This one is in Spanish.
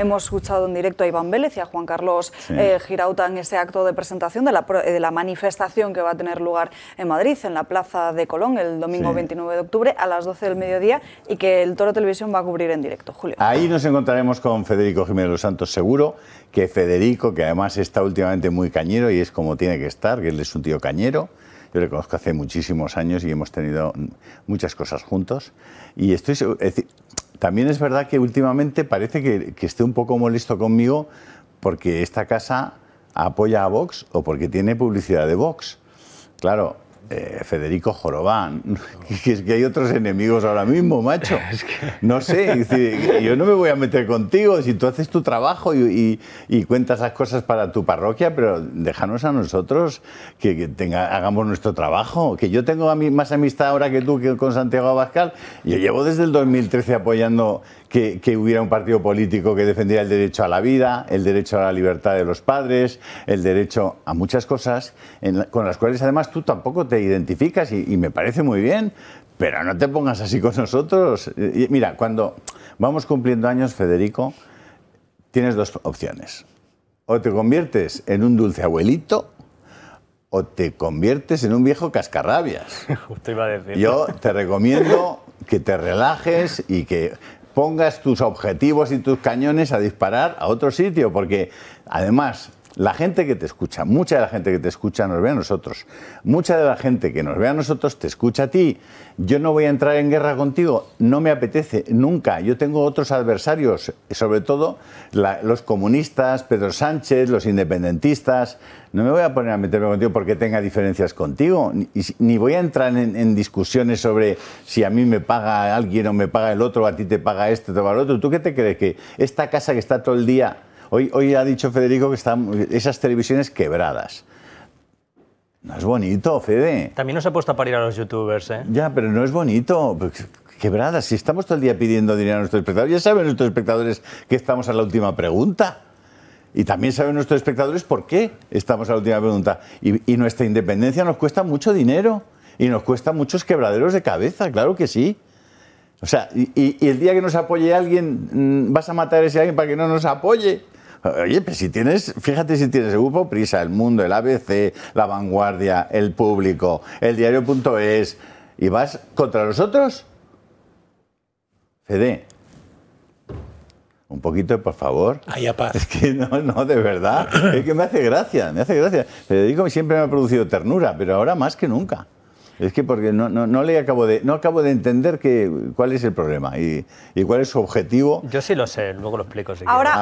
Hemos escuchado en directo a Iván Vélez y a Juan Carlos eh, Girauta en ese acto de presentación eh, de la, manifestación que va a tener lugar en Madrid, en la Plaza de Colón, el domingo 29 de octubre a las 12 del mediodía y que el Toro Televisión va a cubrir en directo. Julio. Ahí nos encontraremos con Federico Jiménez de los Santos, seguro que Federico, que además está últimamente muy cañero y es como tiene que estar, que él es un tío cañero. Yo le conozco hace muchísimos años y hemos tenido muchas cosas juntos. Y estoy también es verdad que últimamente parece que, esté un poco molesto conmigo porque esta casa apoya a Vox o porque tiene publicidad de Vox. Claro, eh, Federico Jorobán. Es que hay otros enemigos ahora mismo, macho. No sé, yo no me voy a meter contigo. Si tú haces tu trabajo y, cuentas las cosas para tu parroquia, pero déjanos a nosotros que, hagamos nuestro trabajo. Que yo tengo más amistad ahora que tú con Santiago Abascal. Yo llevo desde el 2013 apoyando que, hubiera un partido político que defendiera el derecho a la vida, el derecho a la libertad de los padres, el derecho a muchas cosas con las cuales además tú tampoco te identificas y, me parece muy bien, pero no te pongas así con nosotros. mira, cuando vamos cumpliendo años, Federico, tienes dos opciones. O te conviertes en un dulce abuelito o te conviertes en un viejo cascarrabias. Yo te recomiendo que te relajes y que pongas tus objetivos y tus cañones a disparar a otro sitio, porque además la gente que te escucha, mucha de la gente que te escucha nos ve a nosotros. Mucha de la gente que nos ve a nosotros te escucha a ti. Yo no voy a entrar en guerra contigo, no me apetece, nunca. Yo tengo otros adversarios, sobre todo los comunistas, Pedro Sánchez, los independentistas. No me voy a poner a meterme contigo porque tenga diferencias contigo, ni, voy a entrar en, discusiones sobre si a mí me paga alguien o me paga el otro, a ti te paga este, te paga el otro. ¿Tú qué te crees? Que esta casa que está todo el día Hoy, ha dicho Federico que están esas televisiones quebradas. No es bonito, Fede. También nos ha puesto a parir a los youtubers, ¿eh? Ya, pero no es bonito. Pues, quebradas, si estamos todo el día pidiendo dinero a nuestros espectadores, ya saben nuestros espectadores que estamos a la última pregunta. Y también saben nuestros espectadores por qué estamos a la última pregunta. Y, nuestra independencia nos cuesta mucho dinero y nos cuesta muchos quebraderos de cabeza, claro que sí. O sea, y, y el día que nos apoye alguien, mm, vas a matar a ese alguien para que no nos apoye. Oye, pues si tienes, fíjate si tienes el grupo Prisa, El Mundo, el ABC, La Vanguardia, El Público, El Diario.es, y vas contra los otros. Fede, un poquito, por favor. Ay, a Es que no, no, de verdad. Es que me hace gracia, me hace gracia. que siempre me ha producido ternura, pero ahora más que nunca. Es que porque no, le acabo de, no acabo de entender que, cuál es el problema y, cuál es su objetivo. Yo sí lo sé, luego lo explico. Si ahora,